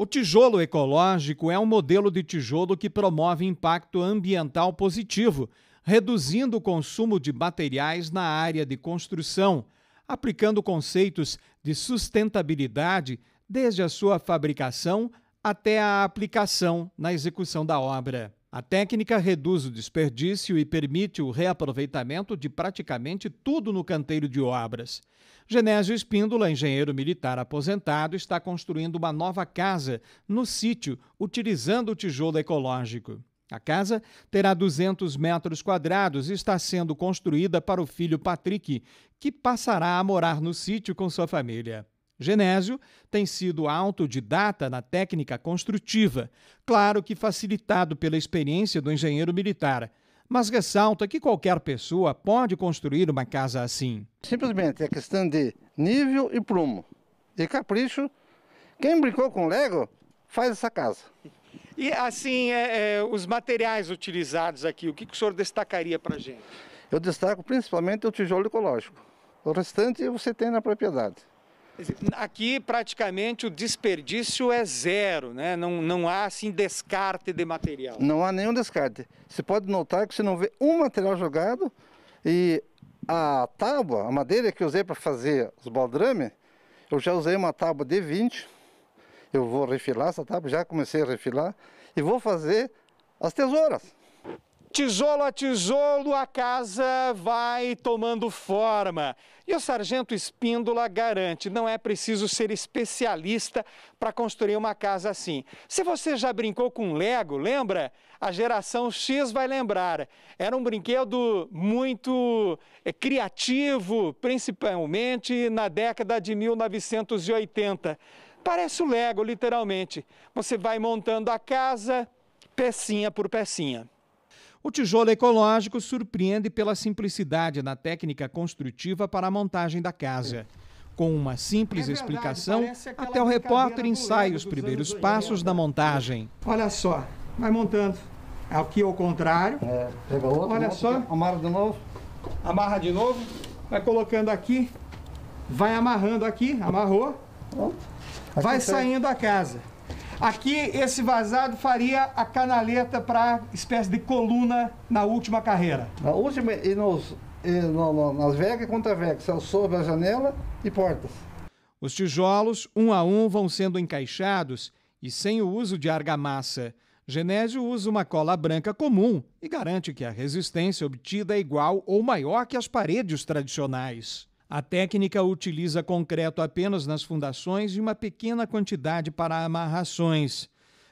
O tijolo ecológico é um modelo de tijolo que promove impacto ambiental positivo, reduzindo o consumo de materiais na área de construção, aplicando conceitos de sustentabilidade desde a sua fabricação até a aplicação na execução da obra. A técnica reduz o desperdício e permite o reaproveitamento de praticamente tudo no canteiro de obras. Genésio Espíndola, engenheiro militar aposentado, está construindo uma nova casa no sítio, utilizando o tijolo ecológico. A casa terá 200 metros quadrados e está sendo construída para o filho Patrick, que passará a morar no sítio com sua família. Genésio tem sido autodidata na técnica construtiva, claro que facilitado pela experiência do engenheiro militar, mas ressalta que qualquer pessoa pode construir uma casa assim. Simplesmente é questão de nível e prumo, de capricho. Quem brincou com Lego faz essa casa. E assim, é, é, os materiais utilizados aqui, o que, que o senhor destacaria para a gente? Eu destaco principalmente o tijolo ecológico. O restante você tem na propriedade. Aqui praticamente o desperdício é zero, né? Não, não há assim descarte de material. Não há nenhum descarte. Você pode notar que você não vê um material jogado e a tábua, a madeira que eu usei para fazer os baldrame, eu já usei uma tábua de 20. Eu vou refilar essa tábua, já comecei a refilar e vou fazer as tesouras tijolo a tijolo, a casa vai tomando forma. E o sargento Espíndola garante: não é preciso ser especialista para construir uma casa assim. Se você já brincou com Lego, lembra? A geração X vai lembrar. Era um brinquedo muito é, criativo, principalmente na década de 1980. Parece o Lego, literalmente. Você vai montando a casa pecinha por pecinha. O tijolo ecológico surpreende pela simplicidade na técnica construtiva para a montagem da casa. Com uma simples é verdade, explicação, até o repórter ensaia os primeiros passos da montagem. Olha só, vai montando. Aqui é ao contrário. É, pega outro, Olha outro, só. Amarra de novo. Amarra de novo. Vai colocando aqui. Vai amarrando aqui. Amarrou. Pronto. vai saindo a casa. Aqui, esse vazado faria a canaleta para espécie de coluna na última carreira. Na última e, nos, e no, no, nas vegas e contra-vegas, sobre a janela e portas. Os tijolos, um a um, vão sendo encaixados e sem o uso de argamassa. Genésio usa uma cola branca comum e garante que a resistência obtida é igual ou maior que as paredes tradicionais. A técnica utiliza concreto apenas nas fundações e uma pequena quantidade para amarrações.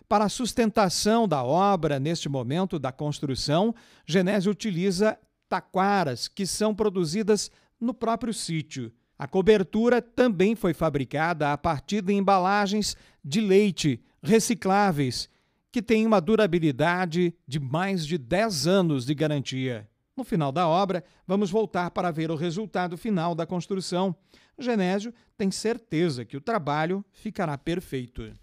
Para a sustentação da obra, neste momento da construção, Genésio utiliza taquaras, que são produzidas no próprio sítio. A cobertura também foi fabricada a partir de embalagens de leite recicláveis, que têm uma durabilidade de mais de 10 anos de garantia. No final da obra, vamos voltar para ver o resultado final da construção. Genésio tem certeza que o trabalho ficará perfeito.